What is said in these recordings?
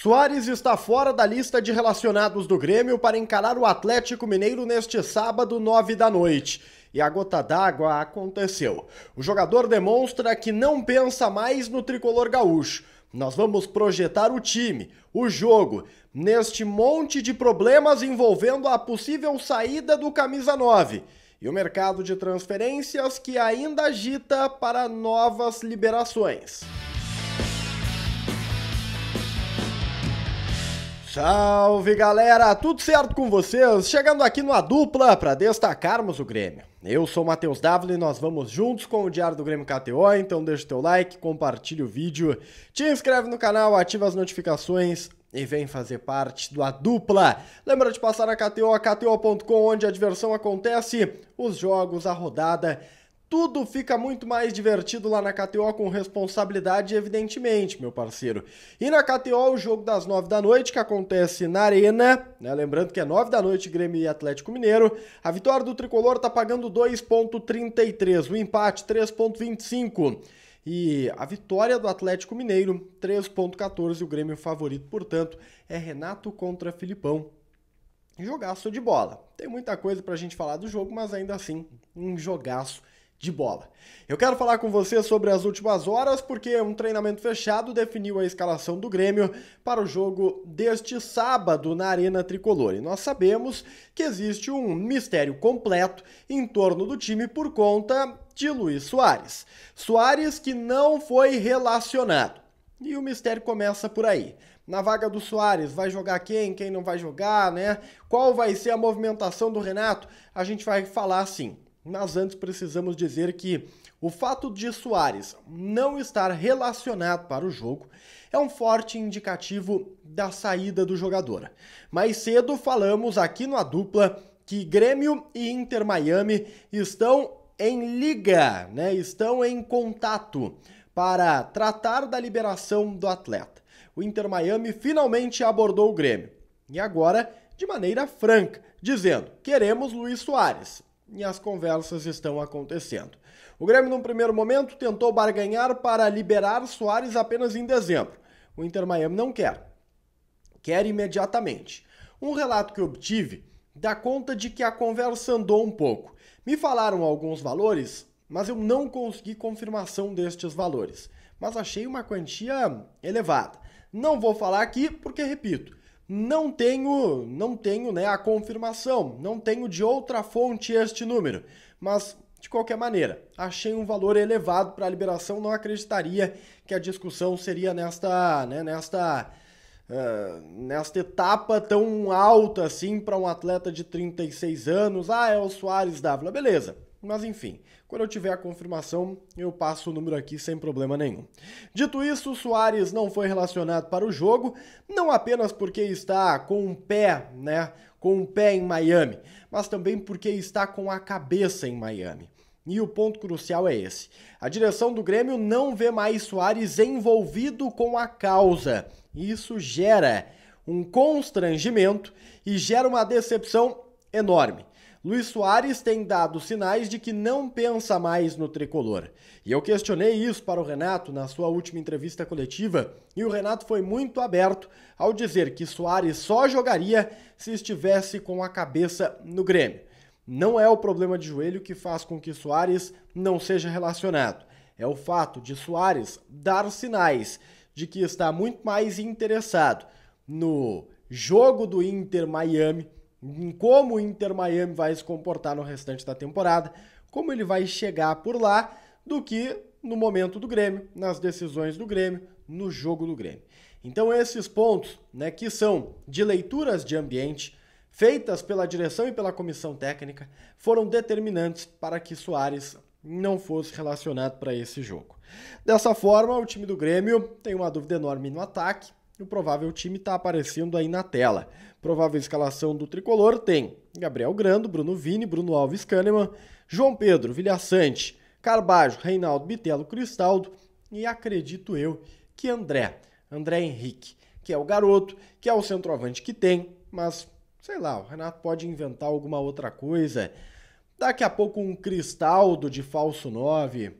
Soares está fora da lista de relacionados do Grêmio para encarar o Atlético Mineiro neste sábado, 9 da noite. E a gota d'água aconteceu. O jogador demonstra que não pensa mais no tricolor gaúcho. Nós vamos projetar o time, o jogo, neste monte de problemas envolvendo a possível saída do camisa 9 e o mercado de transferências que ainda agita para novas liberações. Salve galera, tudo certo com vocês? Chegando aqui no Dupla para destacarmos o Grêmio. Eu sou o Matheus Dávila e nós vamos juntos com o Diário do Grêmio KTO, então deixa o teu like, compartilha o vídeo, te inscreve no canal, ativa as notificações e vem fazer parte do A Dupla. Lembra de passar na KTO, kto.com, onde a diversão acontece, os jogos, a rodada tudo fica muito mais divertido lá na KTO com responsabilidade, evidentemente, meu parceiro. E na KTO, o jogo das nove da noite, que acontece na Arena, né? lembrando que é nove da noite, Grêmio e Atlético Mineiro. A vitória do Tricolor está pagando 2,33, o empate 3,25. E a vitória do Atlético Mineiro, 3.14, o Grêmio favorito, portanto, é Renato contra Filipão. Jogaço de bola. Tem muita coisa pra gente falar do jogo, mas ainda assim, um jogaço de bola. Eu quero falar com você sobre as últimas horas, porque um treinamento fechado definiu a escalação do Grêmio para o jogo deste sábado na Arena Tricolor. E nós sabemos que existe um mistério completo em torno do time por conta de Luiz Soares. Soares que não foi relacionado. E o mistério começa por aí. Na vaga do Soares, vai jogar quem? Quem não vai jogar, né? Qual vai ser a movimentação do Renato? A gente vai falar sim. Mas antes precisamos dizer que o fato de Soares não estar relacionado para o jogo é um forte indicativo da saída do jogador. Mais cedo falamos aqui na dupla que Grêmio e Inter Miami estão em liga, né? Estão em contato para tratar da liberação do atleta. O Inter Miami finalmente abordou o Grêmio e agora de maneira franca, dizendo: "Queremos Luiz Soares e as conversas estão acontecendo. O Grêmio, num primeiro momento, tentou barganhar para liberar Soares apenas em dezembro. O Inter Miami não quer. Quer imediatamente. Um relato que obtive dá conta de que a conversa andou um pouco. Me falaram alguns valores, mas eu não consegui confirmação destes valores. Mas achei uma quantia elevada. Não vou falar aqui porque, repito, não tenho, não tenho, né, a confirmação, não tenho de outra fonte este número, mas de qualquer maneira, achei um valor elevado para a liberação, não acreditaria que a discussão seria nesta, né, nesta, uh, nesta etapa tão alta assim para um atleta de 36 anos. Ah, é o Soares Dávila, beleza. Mas enfim, quando eu tiver a confirmação, eu passo o número aqui sem problema nenhum. Dito isso, Soares não foi relacionado para o jogo, não apenas porque está com um pé, né, com um pé em Miami, mas também porque está com a cabeça em Miami. E o ponto crucial é esse. A direção do Grêmio não vê mais Soares envolvido com a causa. Isso gera um constrangimento e gera uma decepção enorme. Luiz Soares tem dado sinais de que não pensa mais no tricolor. E eu questionei isso para o Renato na sua última entrevista coletiva, e o Renato foi muito aberto ao dizer que Soares só jogaria se estivesse com a cabeça no Grêmio. Não é o problema de joelho que faz com que Soares não seja relacionado. É o fato de Soares dar sinais de que está muito mais interessado no jogo do Inter Miami em como o Inter Miami vai se comportar no restante da temporada, como ele vai chegar por lá, do que no momento do Grêmio, nas decisões do Grêmio, no jogo do Grêmio. Então esses pontos, né, que são de leituras de ambiente feitas pela direção e pela comissão técnica, foram determinantes para que Soares não fosse relacionado para esse jogo. Dessa forma, o time do Grêmio tem uma dúvida enorme no ataque, o provável time está aparecendo aí na tela. Provável escalação do tricolor tem Gabriel Grando, Bruno Vini, Bruno Alves Kahneman, João Pedro, Vilhaçante, Carbajo, Reinaldo Bitelo, Cristaldo e acredito eu que André, André Henrique, que é o garoto, que é o centroavante que tem, mas sei lá, o Renato pode inventar alguma outra coisa. Daqui a pouco um Cristaldo de falso 9.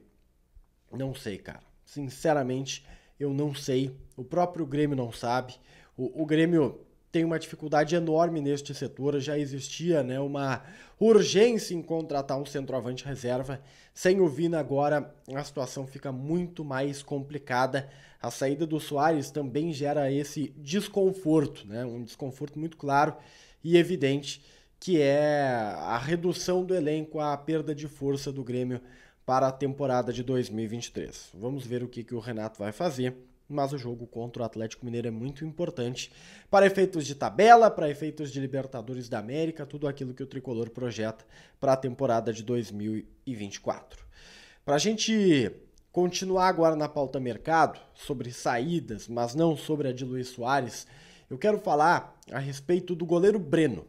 Não sei, cara. Sinceramente, eu não sei, o próprio Grêmio não sabe. O, o Grêmio tem uma dificuldade enorme neste setor, já existia né, uma urgência em contratar um centroavante reserva. Sem o Vina agora, a situação fica muito mais complicada. A saída do Soares também gera esse desconforto, né, um desconforto muito claro e evidente, que é a redução do elenco, a perda de força do Grêmio para a temporada de 2023. Vamos ver o que, que o Renato vai fazer, mas o jogo contra o Atlético Mineiro é muito importante para efeitos de tabela, para efeitos de Libertadores da América, tudo aquilo que o tricolor projeta para a temporada de 2024. Para a gente continuar agora na pauta mercado, sobre saídas, mas não sobre a de Luiz Soares, eu quero falar a respeito do goleiro Breno.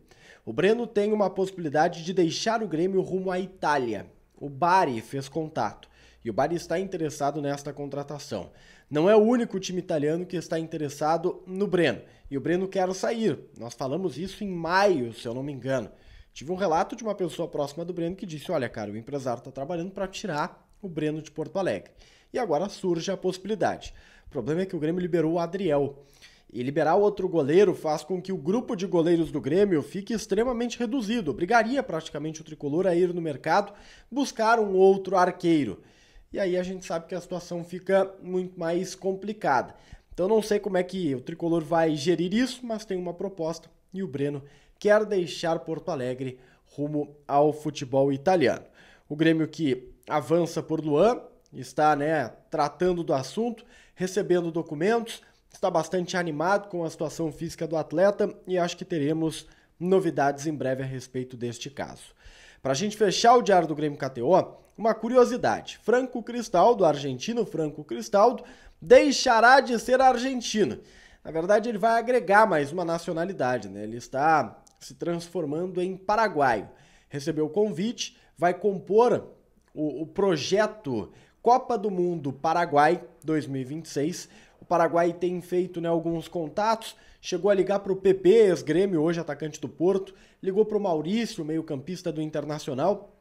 O Breno tem uma possibilidade de deixar o Grêmio rumo à Itália o Bari fez contato e o Bari está interessado nesta contratação. Não é o único time italiano que está interessado no Breno e o Breno quer sair. Nós falamos isso em maio, se eu não me engano. Tive um relato de uma pessoa próxima do Breno que disse: Olha, cara, o empresário está trabalhando para tirar o Breno de Porto Alegre. E agora surge a possibilidade. O problema é que o Grêmio liberou o Adriel. E liberar outro goleiro faz com que o grupo de goleiros do Grêmio fique extremamente reduzido, obrigaria praticamente o tricolor a ir no mercado buscar um outro arqueiro. E aí a gente sabe que a situação fica muito mais complicada. Então não sei como é que o tricolor vai gerir isso, mas tem uma proposta e o Breno quer deixar Porto Alegre rumo ao futebol italiano. O Grêmio que avança por Luan, está né, tratando do assunto, recebendo documentos, está bastante animado com a situação física do atleta e acho que teremos novidades em breve a respeito deste caso. Para a gente fechar o diário do Grêmio KTO, uma curiosidade: Franco Cristaldo, argentino Franco Cristaldo, deixará de ser argentino. Na verdade, ele vai agregar mais uma nacionalidade, né? Ele está se transformando em paraguaio. Recebeu o convite, vai compor o, o projeto Copa do Mundo Paraguai 2026 o Paraguai tem feito né, alguns contatos, chegou a ligar para o PP, ex-grêmio, hoje atacante do Porto, ligou para o Maurício, meio-campista do Internacional,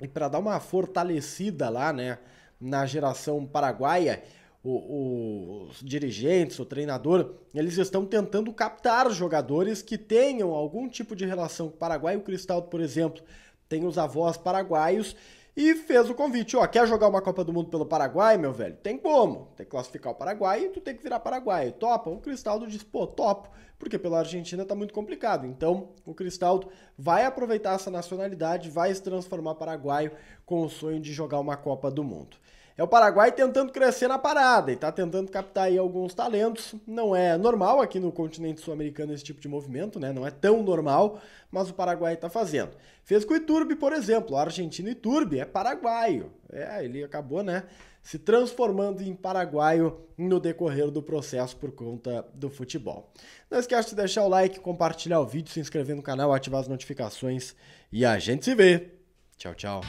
e para dar uma fortalecida lá né, na geração paraguaia, o, os dirigentes, o treinador, eles estão tentando captar jogadores que tenham algum tipo de relação com o Paraguai. O Cristaldo, por exemplo, tem os avós paraguaios e fez o convite, ó, quer jogar uma Copa do Mundo pelo Paraguai, meu velho? Tem como, tem que classificar o Paraguai e tu tem que virar Paraguai, topa? O Cristaldo diz, pô, topo, porque pela Argentina tá muito complicado, então o Cristaldo vai aproveitar essa nacionalidade, vai se transformar paraguaio com o sonho de jogar uma Copa do Mundo. É o Paraguai tentando crescer na parada e está tentando captar aí alguns talentos. Não é normal aqui no continente sul-americano esse tipo de movimento, né? Não é tão normal, mas o Paraguai está fazendo. Fez com o Iturbe, por exemplo. O argentino Iturbe é paraguaio. É, ele acabou, né? se transformando em paraguaio no decorrer do processo por conta do futebol. Não esquece de deixar o like, compartilhar o vídeo, se inscrever no canal, ativar as notificações e a gente se vê. Tchau, tchau.